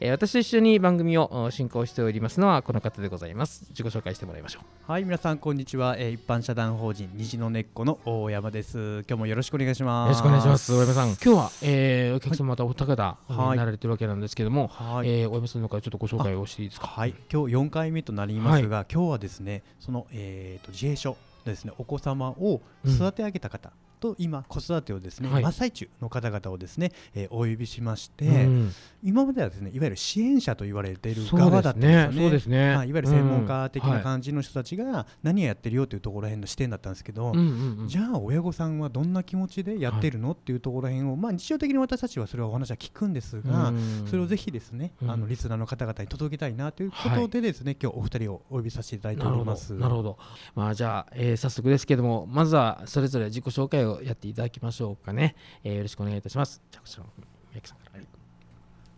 えー、私と一緒に番組を進行しておりますのはこの方でございます自己紹介してもらいましょうはい皆さんこんにちは、えー、一般社団法人虹の根っこの大山です今日もよろしくお願いしますよろしくお願いします大山さん今日は、えー、お客様またお二方、はい、なられてるわけなんですけども、はい、えー、大山さんの方ちょっとご紹介をしていいですかはい今日四回目となりますが、はい、今日はですねその、えーと、と自閉症ですねお子様を育て上げた方、うんと今子育てをですね、はい、真っ最中の方々をですね、えー、お呼びしまして、うん、今まではですねいわゆる支援者と言われている側だったんですよね、ねね、はい、いわゆる専門家的な感じの人たちが何をやってるよというところへんの視点だったんですけど、うんうんうん、じゃあ親御さんはどんな気持ちでやってるの、はい、っていうところへんを、まあ、日常的に私たちはそれはお話は聞くんですが、うん、それをぜひですね、うん、あのリスナーの方々に届けたいなということでですね、はい、今日お二人をお呼びさせていただいております。なるほどまあ、じゃあ、えー、早速ですけどもまずはそれぞれ自己紹介ををやっていただきましょうかね、えー、よろしくお願いいたしますじゃこちら三宅さんから、はい、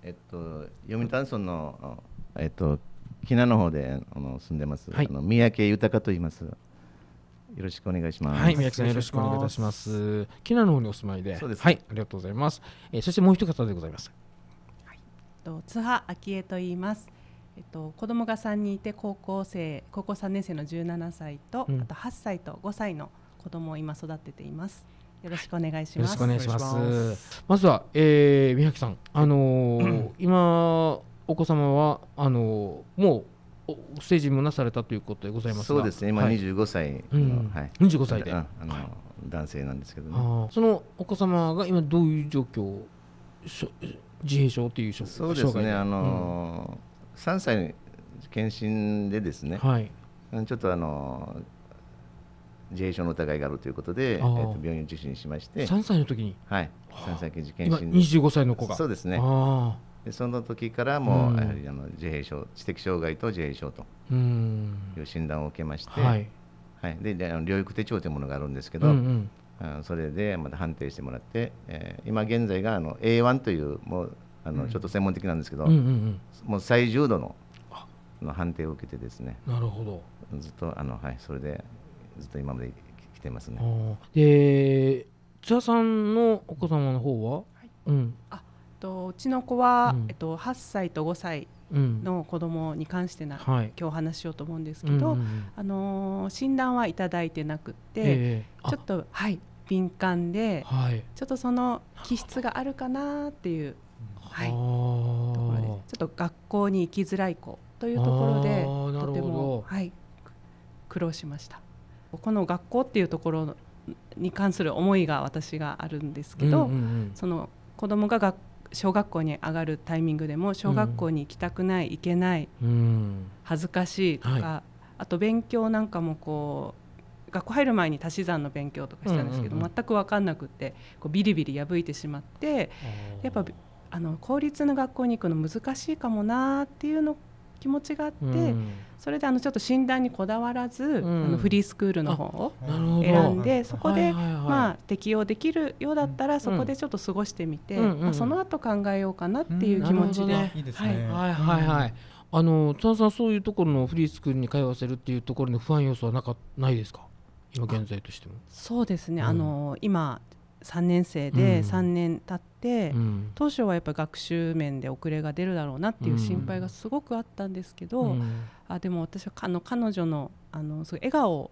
えっと読谷村のえっと木名の方であの住んでます、はい、あの三宅豊と言いますよろしくお願いします。はい、宮城さんよろしくお願いいたします。キナの方にお住まいで、そうですはい、ありがとうございます。えー、そしてもう一方でございます。はい、と津波昭恵と言います。えっと子供が三人いて高校生、高校三年生の十七歳と、うん、あと八歳と五歳の子供を今育てています。よろしくお願いします。よろしくお願いします。まずは、えー、三城さん、あのー、今お子様はあのー、もう成人もなされたということでございますそうですね。今二十五歳の、はい、二十五歳で、あの、は男性なんですけどね。そのお子様が今どういう状況、自閉症というそうですね。あの三、ー、歳検診でですね。はい。ちょっとあのー自閉症の疑いがあるということで、えっと病院を受診しまして3歳の時にはい3歳受験診25歳の子がそうですねでその時からもう、やはりあの自閉症知的障害と自閉症という診断を受けまして、はい、はい、でであの療育手帳というものがあるんですけど、うん、うん、それでまた判定してもらって、えー、今現在があの A1 というもうあの、ちょっと専門的なんですけど、うんうんうん、もう最重度のの判定を受けてですねなるほどずっとあの、はい、それでずっと今まで来てますね。で津田さんのお子様の方は、はいうん、あとうちの子は、うん、えっと、8歳と5歳の子供に関してな、うん、今日お話ししようと思うんですけど、うんあのー、診断はいただいてなくて、えー、ちょっとはい敏感で、はい、ちょっとその気質があるかなっていう、はい、ところですちょっと学校に行きづらい子というところでとても、はい、苦労しました。この学校っていうところに関する思いが私があるんですけど、うんうんうん、その子供が小学校に上がるタイミングでも小学校に行きたくない、うん、行けない、うん、恥ずかしいとか、はい、あと勉強なんかもこう学校入る前に足し算の勉強とかしたんですけど、うんうんうん、全く分かんなくてこうビリビリ破いてしまってやっぱあの公立の学校に行くの難しいかもなっていうの気持ちがあって、うん、それであのちょっと診断にこだわらず、うん、あのフリースクールの方を選んでそこで、まあ、適用できるようだったらそこでちょっと過ごしてみて、うんまあ、その後考えようかなっていう気持ちで。ね、はい、はいはいはいあの田さんそういうところのフリースクールに通わせるっていうところの不安要素はなかないですか今現在としてもそうですね、あの今三年生で三年経っ、うん、当初はやっぱ学習面で遅れが出るだろうなっていう心配がすごくあったんですけど、うん、あでも私はあの彼女のあの笑顔を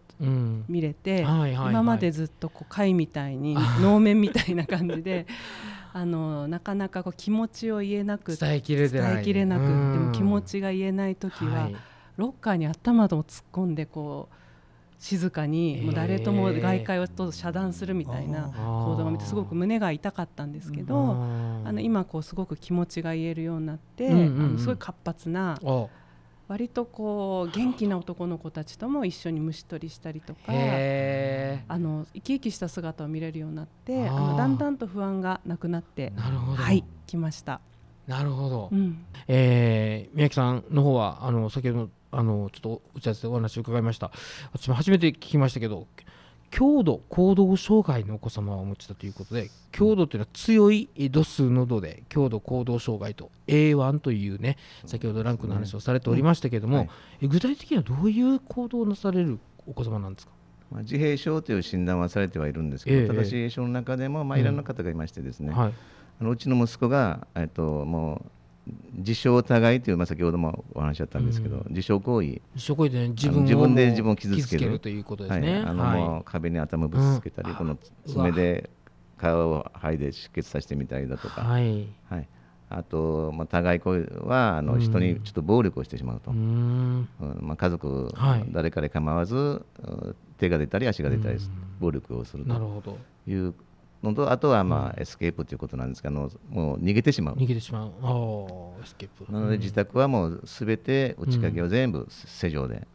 見れて、今までずっとこう貝みたいに 能面みたいな感じであのなかなかこう気持ちを言えなく伝えきれ伝えきれなくでも気持ちが言えない時は、はい、ロッカーに頭を突っ込んでこう。静かにもう誰とも外界を遮断するみたいな行動が見てすごく胸が痛かったんですけどあの今こうすごく気持ちが言えるようになって、あのすごい活発な割とこう元気な男の子たちとも一緒に虫捕りしたりとかあの生き生きした姿を見れるようになってあのだんだんと不安がなくなってはい、来ました。なるほど、うん、えー、宮城さんの方はあの先ほどあのちょっと打ち合わせでお話を伺いました私も初めて聞きましたけど強度行動障害のお子様をお持ちだということで強度というのは強い度数の度で強度行動障害と A1 というね先ほどランクの話をされておりましたけれども、具体的にはどういう行動をなされるお子様なんですかまあ、自閉症という診断はされてはいるんですけど、ただ自閉症の中でも、まあ、いろんな方がいましてですね、うんはいあのうちの息子が、えっと、もう自傷互いという、まあ、先ほどもお話しあったんですけど、うん、自傷行為自傷行為で、ね、自分自分で自分を傷つけるということですね、はい、あの、はい、壁に頭ぶつけたり、うん、この爪で皮を剥いで出血させてみたりだとか、はい、あと、まあ、互い行為はあの、人にちょっと暴力をしてしまうと、うんまあ、家族、誰か彼構わず手が出たり足が出たり暴力をするというのとあとはまあエスケープということなんですが、あのもう逃げてしまう逃げてしまうエスケープなので自宅はもうすべて打ち掛けを全部施錠で、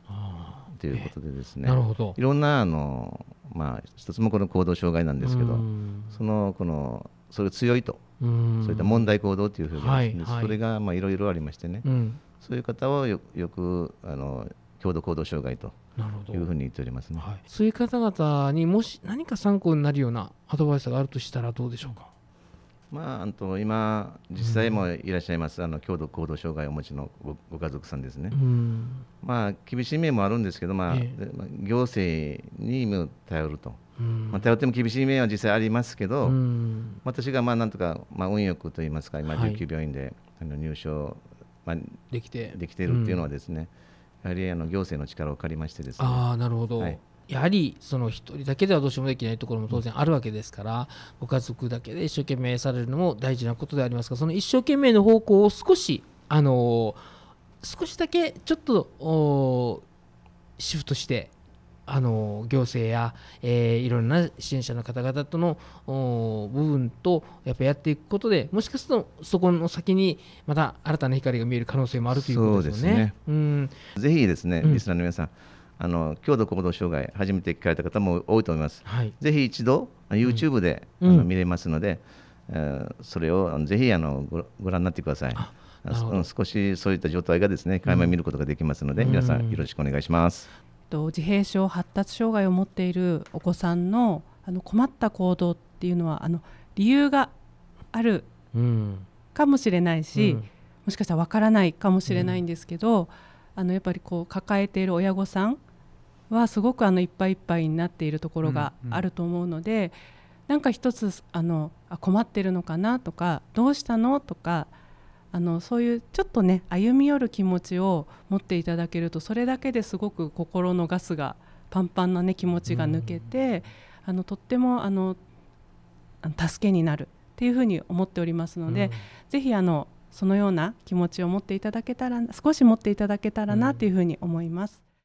ということでですね、えー、なるほどいろんなあの、まあ、一つもこの行動障害なんですけど、うん、そのこのそれ強いと、うん、そういった問題行動というふうに、はいはい、それがまあいろいろありましてね、うん、そういう方をよよくあの強度行動障害とというふうに言っておりますね、はい、そういう方々にもし何か参考になるようなアドバイスがあるとしたらどうでしょうか。まあ、あと今、実際もいらっしゃいます、うん、あの強度行動障害をお持ちのご家族さんですね、うん、まあ、厳しい面もあるんですけど、まあ、え行政に頼ると、まあ、頼っても厳しい面は実際ありますけど、私がまあなんとか、まあ、運よくといいますか、今、19病院であの入所、まあ、できてできているっていうのはですね、はいやはりあの行政の力を借りましてですね。あなるほど、はいやはりその1人だけではどうしようもできないところも当然あるわけですからご家族だけで一生懸命されるのも大事なことでありますがその一生懸命の方向を少しあの少しだけちょっとシフトしてあの行政や、えー、いろんな支援者の方々との部分とやっぱやっていくことでもしかするとそこの先にまた新たな光が見える可能性もあるということですね。ねうん、ぜひですね、リスナーの皆さん、うん、あの強度行動障害初めて聞かれた方も多いと思います。はい、ぜひ一度 YouTube で、うん、見れますので、えー、それをぜひあのご覧になってください。少しそういった状態がですね、垣間見ることができますので、皆さんよろしくお願いします。と自閉症発達障害を持っているお子さんのあの困った行動っていうのはあの理由があるかもしれないし、うん、もしかしたらわからないかもしれないんですけど、うん、あのやっぱりこう抱えている親御さんはすごくあのいっぱいいっぱいになっているところがあると思うので、うんうん、なんか一つあのあ困ってるのかなとかどうしたのとかあのそういうちょっとね歩み寄る気持ちを持っていただけるとそれだけですごく心のガスがパンパンな、ね、気持ちが抜けて、あのとってもあの助けになるっていうふうに思っておりますので、うん、ぜひあのそのような気持ちを持っていただけたら少し持っていただけたらなというふうに思います。